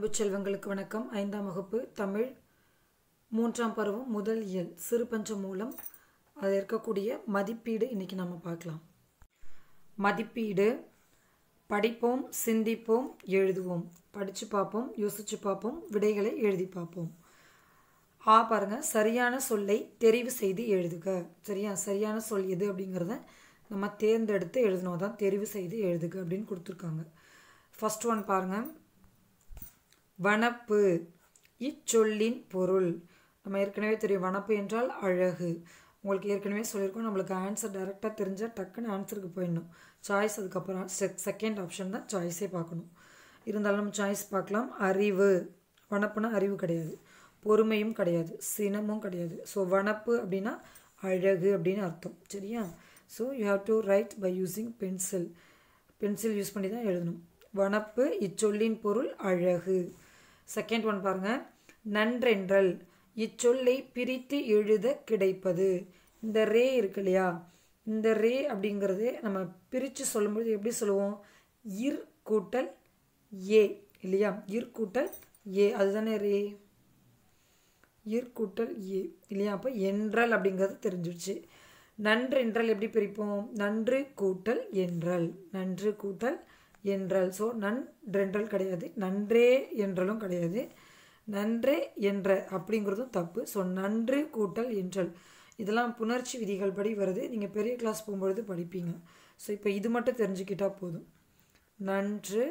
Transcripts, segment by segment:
அன்பு செல்வங்களுக்கு வணக்கம் ஐந்தாம் வகுப்பு தமிழ் மூன்றாம் பருவம் முதல் இயல் சிறுபஞ்ச மூலம் அதில் இருக்கக்கூடிய மதிப்பீடு இன்றைக்கி நம்ம பார்க்கலாம் மதிப்பீடு படிப்போம் சிந்திப்போம் எழுதுவோம் படித்து பார்ப்போம் யோசித்து பார்ப்போம் விடைகளை எழுதி பார்ப்போம் ஆ பாருங்கள் சரியான சொல்லை தெரிவு செய்து எழுதுக சரியா சரியான சொல் எது அப்படிங்கிறத நம்ம தேர்ந்தெடுத்து எழுதணும் தான் தெரிவு செய்து எழுதுக அப்படின்னு கொடுத்துருக்காங்க ஃபஸ்ட் ஒன் பாருங்கள் வனப்பு இச்சொல்லின் பொருள் நம்ம ஏற்கனவே தெரியும் வனப்பு என்றால் அழகு உங்களுக்கு ஏற்கனவே சொல்லியிருக்கோம் நம்மளுக்கு ஆன்சர் டேரெக்டாக தெரிஞ்சால் டக்குன்னு ஆன்சருக்கு போயிடணும் சாய்ஸ் அதுக்கப்புறம் செகண்ட் ஆப்ஷன் தான் சாய்ஸே பார்க்கணும் இருந்தாலும் நம்ம சாய்ஸ் பார்க்கலாம் அறிவு வனப்புனா அறிவு கிடையாது பொறுமையும் கிடையாது சினமும் கிடையாது ஸோ வனப்பு அப்படின்னா அழகு அப்படின்னு அர்த்தம் சரியா so you have to write by using pencil pencil use பண்ணி தான் எழுதணும் வனப்பு இச்சொல்லின் பொருள் அழகு செகண்ட் ஒன் பாருங்க நன்றென்றல் இச்சொல்லை பிரித்து எழுத கிடைப்பது இந்த ரே இருக்கு இல்லையா இந்த ரே அப்படிங்கிறது நம்ம பிரித்து சொல்லும்பொழுது எப்படி சொல்லுவோம் இர் கூட்டல் ஏ இல்லையா இர் கூட்டல் ஏ அதுதானே ரே இர் கூட்டல் ஏ இல்லையா அப்போ என்றல் அப்படிங்கிறது தெரிஞ்சிடுச்சு நன்றென்றல் எப்படி பிரிப்போம் நன்று கூட்டல் என்றல் நன்று கூட்டல் என்றால் ஸோ நன்றென்றல் கிடையாது நன்றே என்றலும் கிடையாது நன்றே என்ற அப்படிங்கிறதும் தப்பு ஸோ நன்று கூட்டல் என்றல் இதெல்லாம் புணர்ச்சி விதிகள் படி வருது நீங்கள் பெரிய கிளாஸ் போகும்பொழுது படிப்பீங்க ஸோ இப்போ இது மட்டும் தெரிஞ்சுக்கிட்டால் போதும் நன்று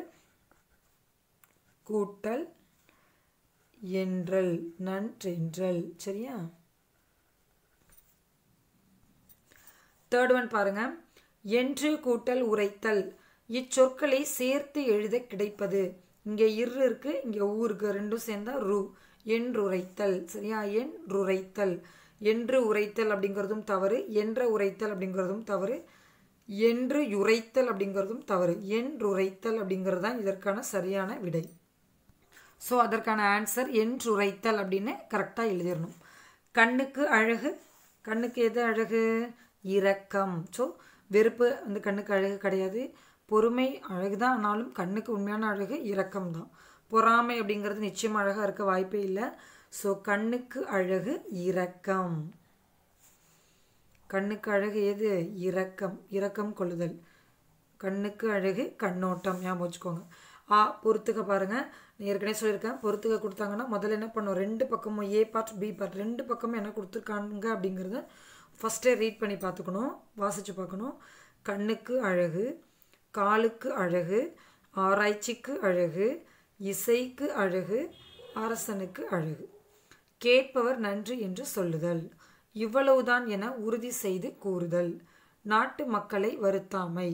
கூட்டல் என்றல் நன்றென்றல் சரியா தேர்ட் ஒன் பாருங்கள் என்று கூட்டல் உரைத்தல் இச்சொற்களை சேர்த்து எழுத கிடைப்பது இங்கே இரு இருக்கு இங்கே ஊருக்கு ரெண்டும் சேர்ந்தா ரு என்று உரைத்தல் சரியா என் ருரைத்தல் என்று உரைத்தல் அப்படிங்கிறதும் தவறு என்ற உரைத்தல் அப்படிங்கிறதும் தவறு என்று உரைத்தல் அப்படிங்கிறதும் தவறு என்றுரைத்தல் அப்படிங்கிறது தான் இதற்கான சரியான விடை ஸோ அதற்கான ஆன்சர் என்றுரைத்தல் அப்படின்னு கரெக்டாக எழுதிடணும் கண்ணுக்கு அழகு கண்ணுக்கு எது அழகு இரக்கம் ஸோ வெறுப்பு அந்த கண்ணுக்கு அழகு கிடையாது பொறுமை அழகு தான் ஆனாலும் கண்ணுக்கு உண்மையான அழகு இரக்கம் தான் பொறாமை அப்படிங்கிறது நிச்சயம் அழகாக இருக்க வாய்ப்பே இல்லை ஸோ கண்ணுக்கு அழகு இரக்கம் கண்ணுக்கு அழகு எது இரக்கம் இரக்கம் கொள்ளுதல் கண்ணுக்கு அழகு கண்ணோட்டம் ஞாபகம் வச்சுக்கோங்க ஆ பொறுத்துக்க பாருங்கள் ஏற்கனவே சொல்லியிருக்கேன் பொறுத்துக்க கொடுத்தாங்கன்னா முதல்ல என்ன பண்ணுவோம் ரெண்டு பக்கமும் ஏ பார்ட் பி பார்ட் ரெண்டு பக்கமும் என்ன கொடுத்துருக்காங்க அப்படிங்கிறத ஃபஸ்ட்டே ரீட் பண்ணி பார்த்துக்கணும் வாசித்து பார்க்கணும் கண்ணுக்கு அழகு காலுக்கு அழகு ஆராய்ச்சிக்கு அழகு இசைக்கு அழகு அரசனுக்கு அழகு கேட்பவர் நன்று என்று சொல்லுதல் இவ்வளவுதான் என உறுதி செய்து கூறுதல் நாட்டு மக்களை வருத்தாமை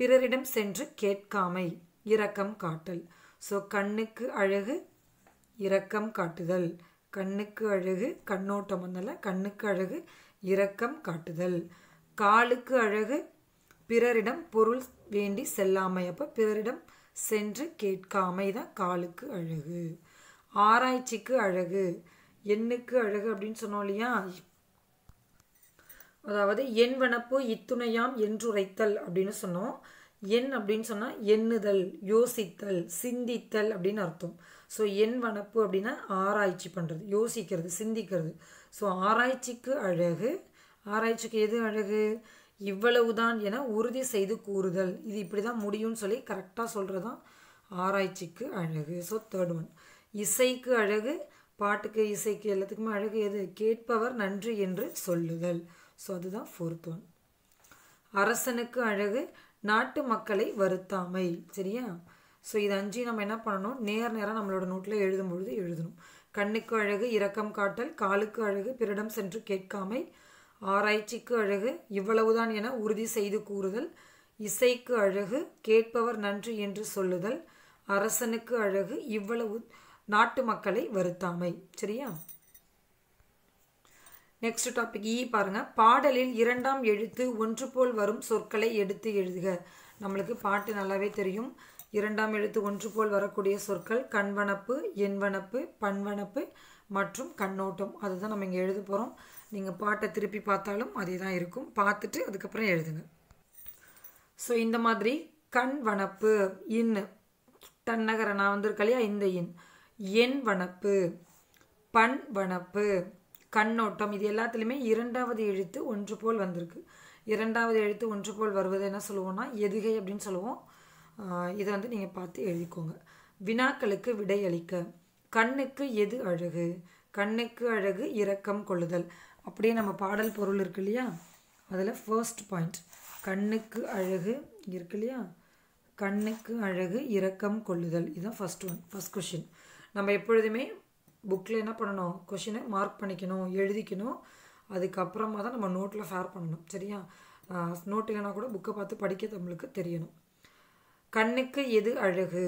பிறரிடம் சென்று கேட்காமை இரக்கம் காட்டல் ஸோ கண்ணுக்கு அழகு இரக்கம் காட்டுதல் கண்ணுக்கு அழகு கண்ணோட்டம் வந்தல கண்ணுக்கு அழகு இரக்கம் காட்டுதல் காலுக்கு அழகு பிறரிடம் பொருள் வேண்டி செல்லாமை அப்போ பிறரிடம் சென்று கேட்காமை தான் காலுக்கு அழகு ஆராய்ச்சிக்கு அழகு எண்ணுக்கு அழகு அப்படின்னு சொன்னோம் இல்லையா அதாவது எண் வனப்பு இத்துணையாம் என்றுரைத்தல் அப்படின்னு சொன்னோம் எண் அப்படின்னு சொன்னால் எண்ணுதல் யோசித்தல் சிந்தித்தல் அப்படின்னு அர்த்தம் ஸோ எண் வனப்பு அப்படின்னா ஆராய்ச்சி பண்ணுறது யோசிக்கிறது சிந்திக்கிறது ஸோ ஆராய்ச்சிக்கு அழகு ஆராய்ச்சிக்கு எது அழகு இவ்வளவுதான் என உறுதி செய்து கூறுதல் இது இப்படி தான் முடியும்னு சொல்லி கரெக்டாக சொல்கிறது தான் ஆராய்ச்சிக்கு அழகு ஸோ தேர்ட் ஒன் இசைக்கு அழகு பாட்டுக்கு இசைக்கு எல்லாத்துக்குமே அழகு எது கேட்பவர் நன்றி என்று சொல்லுதல் ஸோ அதுதான் ஃபோர்த் ஒன் அரசனுக்கு அழகு நாட்டு மக்களை வருத்தாமை சரியா ஸோ இது அஞ்சு நம்ம என்ன பண்ணணும் நேர் நேரம் நம்மளோட நோட்டில் எழுதும் பொழுது எழுதணும் கண்ணுக்கு அழகு இரக்கம் காட்டல் காலுக்கு அழகு பிறடம் சென்று கேட்காமை ஆராய்ச்சிக்கு அழகு இவ்வளவுதான் என உறுதி செய்து கூறுதல் இசைக்கு அழகு கேட்பவர் நன்று என்று சொல்லுதல் அரசனுக்கு அழகு இவ்வளவு நாட்டு மக்களை வருத்தாமை சரியா நெக்ஸ்ட் டாபிக் ஈ பாருங்க பாடலில் இரண்டாம் எழுத்து ஒன்று போல் வரும் சொற்களை எடுத்து எழுதுக நம்மளுக்கு பாட்டு நல்லாவே தெரியும் இரண்டாம் எழுத்து ஒன்று போல் வரக்கூடிய சொற்கள் கண்வனப்பு என்வனப்பு பண்வனப்பு மற்றும் கண்ணோட்டம் அதுதான் நம்ம இங்கே எழுத போகிறோம் நீங்கள் பாட்டை திருப்பி பார்த்தாலும் அதே தான் இருக்கும் பார்த்துட்டு அதுக்கப்புறம் எழுதுங்க ஸோ இந்த மாதிரி கண் வனப்பு இன் தன்னகர நான் வந்திருக்க இல்லையா இந்த இன் எண் வனப்பு பண் வனப்பு கண்ணோட்டம் இது எல்லாத்துலேயுமே இரண்டாவது எழுத்து ஒன்று போல் வந்திருக்கு இரண்டாவது எழுத்து ஒன்று போல் வருவது என்ன சொல்லுவோம்னா எதுகை அப்படின்னு சொல்லுவோம் இதை வந்து நீங்கள் பார்த்து எழுதிக்கோங்க வினாக்களுக்கு விடையளிக்க கண்ணுக்கு எது அழகு கண்ணுக்கு அழகு இரக்கம் கொள்ளுதல் அப்படியே நம்ம பாடல் பொருள் இருக்கு இல்லையா அதில் ஃபர்ஸ்ட் பாயிண்ட் கண்ணுக்கு அழகு இருக்கு இல்லையா கண்ணுக்கு அழகு இரக்கம் கொள்ளுதல் இதுதான் ஃபஸ்ட் ஒன் ஃபஸ்ட் கொஷின் நம்ம எப்பொழுதுமே புக்கில் என்ன பண்ணணும் கொஷினை மார்க் பண்ணிக்கணும் எழுதிக்கணும் அதுக்கப்புறமா தான் நம்ம நோட்டில் ஃபேர் பண்ணணும் சரியா நோட்டு இல்லைனா கூட புக்கை பார்த்து படிக்க நம்மளுக்கு தெரியணும் கண்ணுக்கு எது அழகு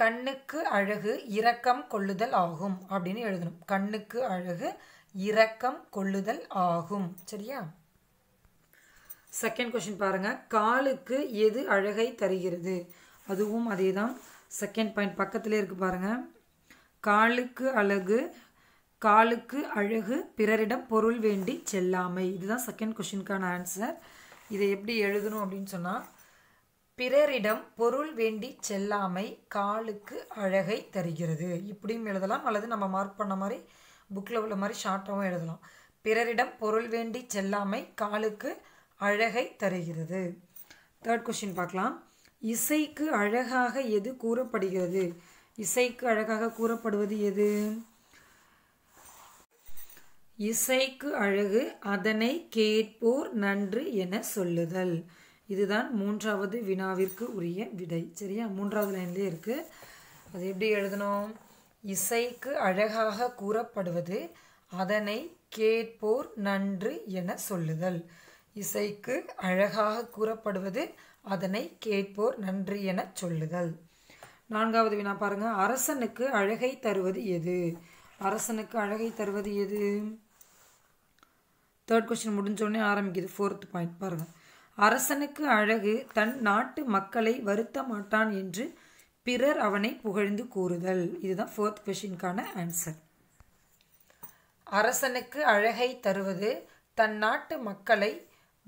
கண்ணுக்கு அழகு இரக்கம் கொள்ளுதல் ஆகும் அப்படின்னு எழுதணும் கண்ணுக்கு அழகு இரக்கம் கொள்ளுதல் ஆகும் சரியா செகண்ட் கொஷின் பாருங்கள் காலுக்கு எது அழகை தருகிறது அதுவும் அதே தான் செகண்ட் பாயிண்ட் பக்கத்திலே இருக்குது பாருங்கள் காலுக்கு அழகு காலுக்கு அழகு பிறரிடம் பொருள் வேண்டி செல்லாமை இதுதான் செகண்ட் கொஷினுக்கான ஆன்சர் இதை எப்படி எழுதணும் அப்படின்னு சொன்னால் பிறரிடம் பொருள் வேண்டி செல்லாமை காலுக்கு அழகை தருகிறது இப்படியும் எழுதலாம் அல்லது நம்ம மார்க் பண்ண மாதிரி புக்கில் உள்ள மாதிரி ஷார்ட்டாகவும் எழுதலாம் பிறரிடம் பொருள் வேண்டி செல்லாமை காலுக்கு அழகை தருகிறது தேர்ட் கொஷின் பார்க்கலாம் இசைக்கு அழகாக எது கூறப்படுகிறது இசைக்கு அழகாக கூறப்படுவது எது இசைக்கு அழகு அதனை கேட்போர் நன்று என சொல்லுதல் இதுதான் மூன்றாவது வினாவிற்கு உரிய விடை சரியா மூன்றாவது லைன்லேயே இருக்குது அது எப்படி எழுதணும் இசைக்கு அழகாக கூறப்படுவது அதனை கேட்போர் நன்று என சொல்லுதல் இசைக்கு அழகாக கூறப்படுவது அதனை கேட்போர் நன்று என சொல்லுதல் நான்காவது வினா பாருங்கள் அரசனுக்கு அழகை தருவது எது அரசனுக்கு அழகை தருவது எது தேர்ட் கொஸ்டின் முடிஞ்சோடனே ஆரம்பிக்குது ஃபோர்த் பாயிண்ட் பாருங்கள் அரசனுக்கு அழகு தன் நாட்டு மக்களை வருத்த மாட்டான் என்று பிறர் அவனை புகழ்ந்து கூறுதல் இதுதான் ஃபோர்த் கொஷினுக்கான ஆன்சர் அரசனுக்கு அழகை தருவது தன் நாட்டு மக்களை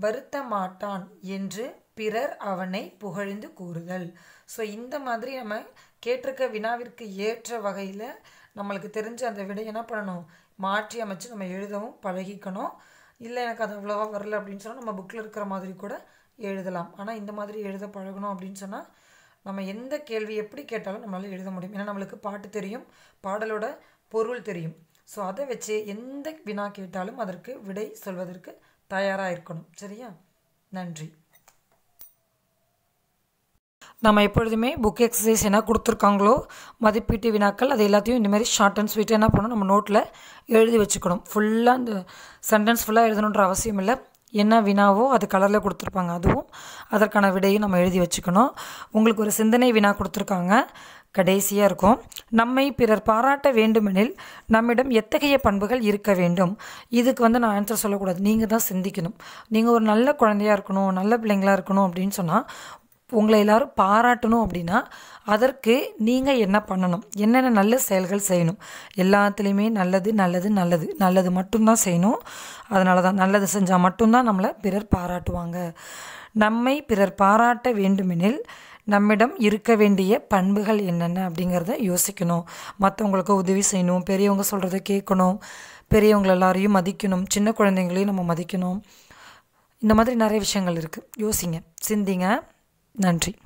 வருத்த மாட்டான் என்று பிறர் அவனை புகழ்ந்து கூறுதல் ஸோ இந்த மாதிரி நம்ம கேட்டிருக்க வினாவிற்கு ஏற்ற வகையில் நம்மளுக்கு தெரிஞ்ச அந்த விடை என்ன பண்ணணும் மாற்றி அமைச்சு நம்ம எழுதவும் பழகிக்கணும் இல்லை எனக்கு அது அவ்வளோவா வரல அப்படின்னு சொன்னால் நம்ம புக்கில் இருக்கிற மாதிரி கூட எழுதலாம் ஆனால் இந்த மாதிரி எழுத பழகணும் அப்படின்னு சொன்னால் நம்ம எந்த கேள்வி எப்படி கேட்டாலும் நம்மளால் எழுத முடியும் ஏன்னா நம்மளுக்கு பாட்டு தெரியும் பாடலோட பொருள் தெரியும் ஸோ அதை வச்சு எந்த வினா கேட்டாலும் அதற்கு விடை சொல்வதற்கு தயாராக இருக்கணும் சரியா நன்றி நம்ம எப்பொழுதுமே புக் எக்ஸசைஸ் என்ன கொடுத்துருக்காங்களோ மதிப்பீட்டு வினாக்கள் அது எல்லாத்தையும் இந்த மாதிரி ஷார்ட் அண்ட் ஸ்வீட்டாக என்ன பண்ணணும் நம்ம நோட்டில் எழுதி வச்சுக்கணும் ஃபுல்லாக அந்த சென்டென்ஸ் ஃபுல்லாக எழுதணுன்ற அவசியம் இல்லை என்ன வினாவோ அது கலரில் கொடுத்துருப்பாங்க அதுவும் அதற்கான விடையும் நம்ம எழுதி வச்சுக்கணும் உங்களுக்கு ஒரு சிந்தனை வினா கொடுத்துருக்காங்க கடைசியாக இருக்கும் நம்மை பிறர் பாராட்ட வேண்டுமெனில் நம்மிடம் எத்தகைய பண்புகள் இருக்க வேண்டும் இதுக்கு வந்து நான் ஆன்சர் சொல்லக்கூடாது நீங்கள் தான் சிந்திக்கணும் நீங்கள் ஒரு நல்ல குழந்தையாக இருக்கணும் நல்ல பிள்ளைங்களாக இருக்கணும் அப்படின்னு சொன்னால் உங்களை எல்லோரும் பாராட்டணும் அப்படின்னா அதற்கு நீங்கள் என்ன பண்ணணும் என்னென்ன நல்ல செயல்கள் செய்யணும் எல்லாத்துலேயுமே நல்லது நல்லது நல்லது நல்லது மட்டும்தான் செய்யணும் அதனால தான் நல்லது செஞ்சால் மட்டும்தான் நம்மளை பிறர் பாராட்டுவாங்க நம்மை பிறர் பாராட்ட வேண்டுமெனில் நம்மிடம் இருக்க வேண்டிய பண்புகள் என்னென்ன அப்படிங்கிறத யோசிக்கணும் மற்றவங்களுக்கு உதவி செய்யணும் பெரியவங்க சொல்கிறத கேட்கணும் பெரியவங்க எல்லாரையும் மதிக்கணும் சின்ன குழந்தைங்களையும் நம்ம மதிக்கணும் இந்த மாதிரி நிறைய விஷயங்கள் இருக்குது யோசிங்க சிந்திங்க நன்றி